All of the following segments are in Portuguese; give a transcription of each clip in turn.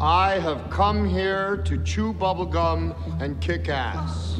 I have come here to chew bubblegum and kick ass.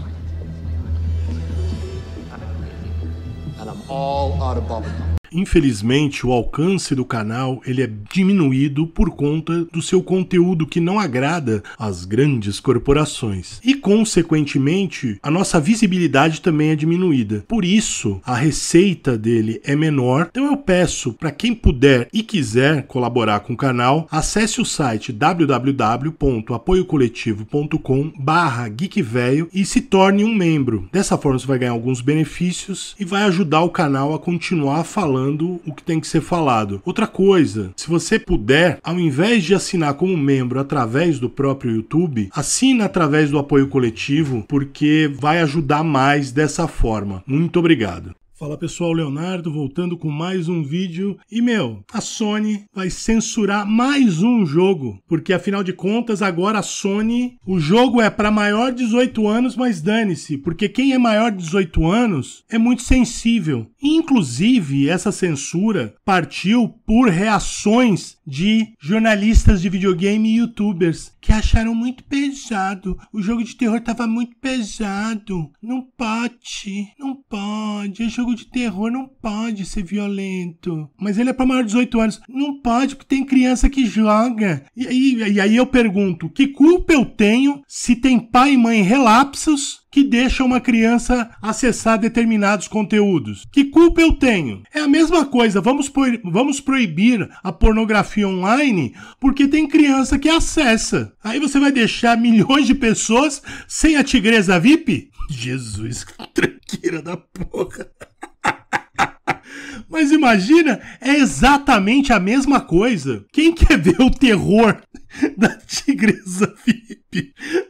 And I'm all out of bubblegum. Infelizmente, o alcance do canal ele é diminuído por conta do seu conteúdo que não agrada às grandes corporações. E consequentemente, a nossa visibilidade também é diminuída. Por isso, a receita dele é menor. Então eu peço para quem puder e quiser colaborar com o canal, acesse o site www.apoiocoletivo.com/geekvelho e se torne um membro. Dessa forma você vai ganhar alguns benefícios e vai ajudar o canal a continuar falando falando o que tem que ser falado. Outra coisa, se você puder, ao invés de assinar como membro através do próprio YouTube, assina através do apoio coletivo, porque vai ajudar mais dessa forma. Muito obrigado. Fala pessoal, Leonardo voltando com mais um vídeo. E meu, a Sony vai censurar mais um jogo, porque afinal de contas agora a Sony, o jogo é para maior de 18 anos, mas dane-se, porque quem é maior de 18 anos é muito sensível. Inclusive, essa censura partiu por reações de jornalistas de videogame e youtubers que acharam muito pesado. O jogo de terror tava muito pesado. Não pode, não pode, é jogo de terror, não pode ser violento. Mas ele é para maior de 18 anos. Não pode, porque tem criança que joga. E, e aí eu pergunto: que culpa eu tenho se tem pai e mãe relapsos que deixa uma criança acessar determinados conteúdos. Que culpa eu tenho? É a mesma coisa, vamos, vamos proibir a pornografia online porque tem criança que acessa. Aí você vai deixar milhões de pessoas sem a tigresa VIP? Jesus, que tranqueira da porra. Mas imagina, é exatamente a mesma coisa. Quem quer ver o terror da tigresa viva?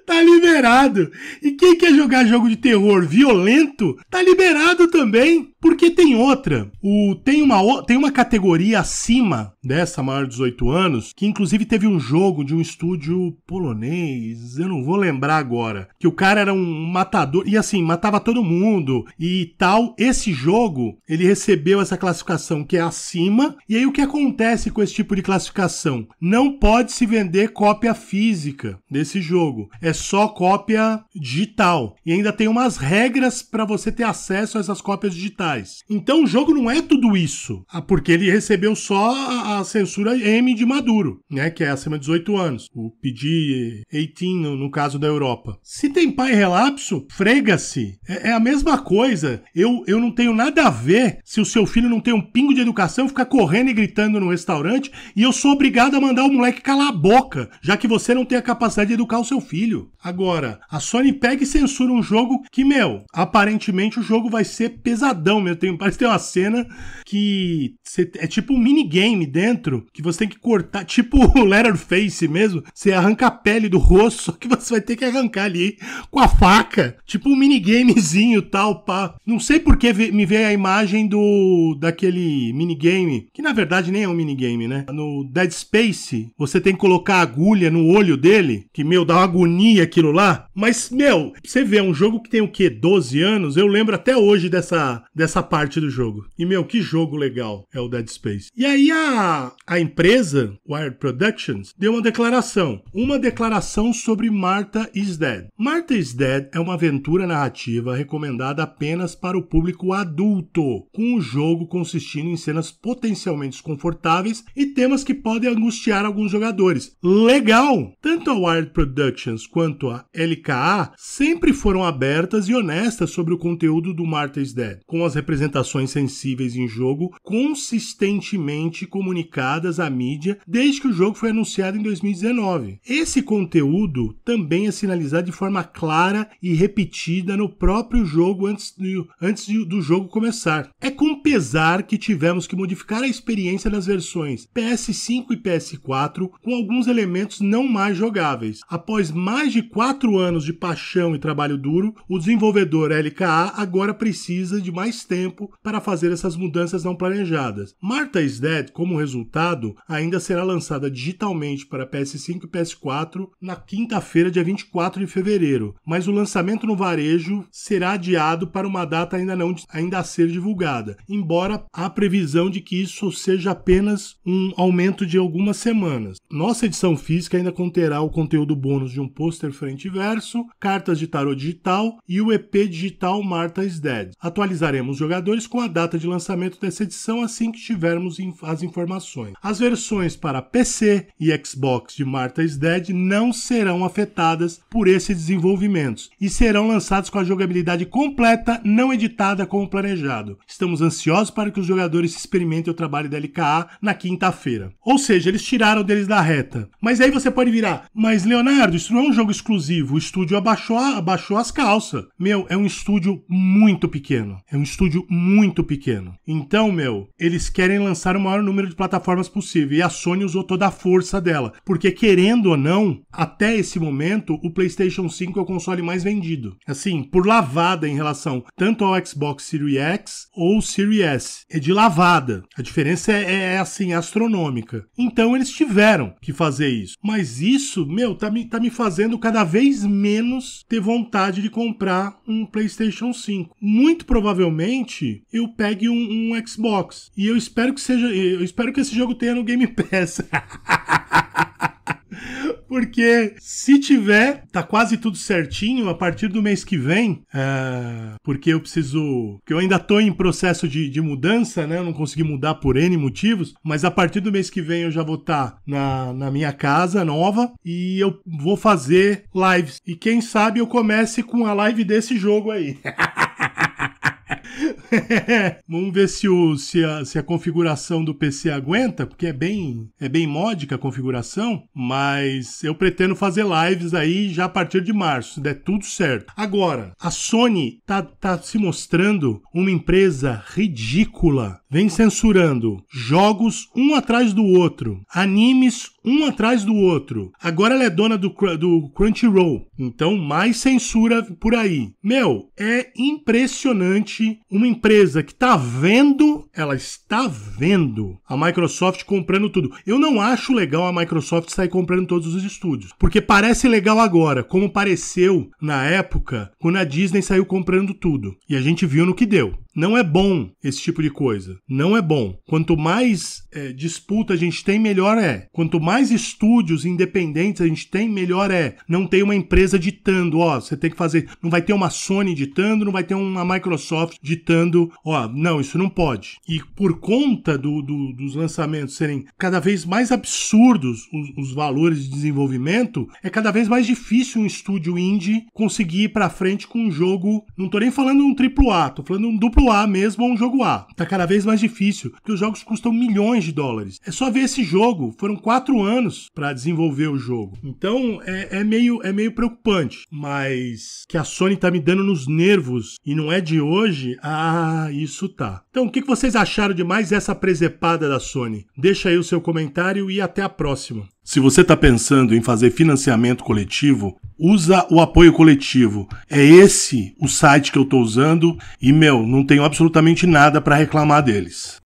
Tá liberado. E quem quer jogar jogo de terror violento, tá liberado também. Porque tem outra. O, tem, uma, tem uma categoria acima dessa, maior de 18 anos, que inclusive teve um jogo de um estúdio polonês, eu não vou lembrar agora, que o cara era um matador, e assim, matava todo mundo e tal. Esse jogo, ele recebeu essa classificação que é acima, e aí o que acontece com esse tipo de classificação? Não pode se vender cópia física desse jogo jogo. É só cópia digital. E ainda tem umas regras para você ter acesso a essas cópias digitais. Então o jogo não é tudo isso. Ah, porque ele recebeu só a, censura M de Maduro, né? Que é acima de 18 anos. O PG 18, no, no caso da Europa. Se tem pai relapso, frega-se. É, é, a mesma coisa. Eu, eu não tenho nada a ver se o seu filho não tem um pingo de educação, ficar correndo e gritando no restaurante, e eu sou obrigado a mandar o moleque calar a boca, já que você não tem a capacidade de educar o seu filho. Agora, a Sony pega e censura um jogo que, meu, aparentemente o jogo vai ser pesadão, meu. Tem, parece que tem uma cena que cê, é tipo um minigame dentro, que você tem que cortar, tipo o Letterface mesmo. Você arranca a pele do rosto, só que você vai ter que arrancar ali com a faca. Tipo um minigamezinho tal, pá. Não sei porque me veio a imagem do daquele minigame, que na verdade nem é um minigame, né? No Dead Space, você tem que colocar a agulha no olho dele, que, meu, dá dá uma agonia aquilo lá. Mas, meu, você vê, um jogo que tem o quê? 12 anos? Eu lembro até hoje dessa, dessa parte do jogo. E, meu, que jogo legal é o Dead Space. E aí a, a empresa, Wired Productions, deu uma declaração. Uma declaração sobre Martha is Dead. Martha is Dead é uma aventura narrativa recomendada apenas para o público adulto, com o jogo consistindo em cenas potencialmente desconfortáveis e temas que podem angustiar alguns jogadores. Legal! Tanto a Wired Productions Productions quanto a LKA sempre foram abertas e honestas sobre o conteúdo do Martha's Dead, com as representações sensíveis em jogo consistentemente comunicadas à mídia desde que o jogo foi anunciado em 2019. Esse conteúdo também é sinalizado de forma clara e repetida no próprio jogo antes do, antes do jogo começar. É com pesar que tivemos que modificar a experiência nas versões PS5 e PS4 com alguns elementos não mais jogáveis. A Após mais de quatro anos de paixão e trabalho duro, o desenvolvedor LKA agora precisa de mais tempo para fazer essas mudanças não planejadas. Martha is Dead, como resultado, ainda será lançada digitalmente para PS5 e PS4 na quinta-feira, dia 24 de fevereiro, mas o lançamento no varejo será adiado para uma data ainda não ainda a ser divulgada, embora há previsão de que isso seja apenas um aumento de algumas semanas. Nossa edição física ainda conterá o conteúdo bom bônus de um pôster frente e verso, cartas de tarô digital e o EP digital Martha's is Dead. Atualizaremos os jogadores com a data de lançamento dessa edição assim que tivermos as informações. As versões para PC e Xbox de Martha's is Dead não serão afetadas por esses desenvolvimentos e serão lançados com a jogabilidade completa, não editada como planejado. Estamos ansiosos para que os jogadores experimentem o trabalho da LKA na quinta-feira. Ou seja, eles tiraram deles da reta. Mas aí você pode virar, mas Leonardo isso não é um jogo exclusivo. O estúdio abaixou, abaixou as calças. Meu, é um estúdio muito pequeno. É um estúdio muito pequeno. Então, meu, eles querem lançar o maior número de plataformas possível. E a Sony usou toda a força dela. Porque, querendo ou não, até esse momento, o PlayStation 5 é o console mais vendido. Assim, por lavada em relação tanto ao Xbox Series X ou Series S. É de lavada. A diferença é, é, é assim, astronômica. Então, eles tiveram que fazer isso. Mas isso, meu, tá me tá me fazendo cada vez menos ter vontade de comprar um PlayStation 5. Muito provavelmente eu pegue um, um Xbox. E eu espero que seja. Eu espero que esse jogo tenha no Game Pass. Porque se tiver, tá quase tudo certinho a partir do mês que vem, é, porque eu preciso. que eu ainda tô em processo de, de, mudança, né? Eu não consegui mudar por N motivos, mas a partir do mês que vem eu já vou estar tá na, na minha casa nova e eu vou fazer lives. E quem sabe eu comece com a live desse jogo aí. Vamos ver se, o, se, a, se a configuração do PC aguenta, porque é bem, é bem módica a configuração, mas eu pretendo fazer lives aí já a partir de março, se der tudo certo. Agora, a Sony tá, tá se mostrando uma empresa ridícula. Vem censurando jogos um atrás do outro, animes um atrás do outro. Agora ela é dona do, do Crunchyroll, então mais censura por aí. Meu, é impressionante uma empresa empresa que está vendo ela está vendo a Microsoft comprando tudo. Eu não acho legal a Microsoft sair comprando todos os estúdios, porque parece legal agora, como pareceu na época quando a Disney saiu comprando tudo. E a gente viu no que deu. Não é bom esse tipo de coisa. Não é bom. Quanto mais é, disputa a gente tem, melhor é. Quanto mais estúdios independentes a gente tem, melhor é. Não tem uma empresa ditando, ó, você tem que fazer. Não vai ter uma Sony ditando, não vai ter uma Microsoft ditando, ó, não, isso não pode e por conta do, do, dos lançamentos serem cada vez mais absurdos os, os, valores de desenvolvimento, é cada vez mais difícil um estúdio indie conseguir ir pra frente com um jogo. Não tô nem falando um triplo A, tô falando um duplo A mesmo ou um jogo A. Tá cada vez mais difícil, porque os jogos custam milhões de dólares. É só ver esse jogo, foram quatro anos para desenvolver o jogo. Então é, é, meio, é meio preocupante, mas que a Sony tá me dando nos nervos e não é de hoje, ah, isso tá. Então o que, que vocês vocês acharam demais essa presepada da Sony? Deixa aí o seu comentário e até a próxima. Se você está pensando em fazer financiamento coletivo, usa o apoio coletivo. É esse o site que eu estou usando e, meu, não tenho absolutamente nada para reclamar deles.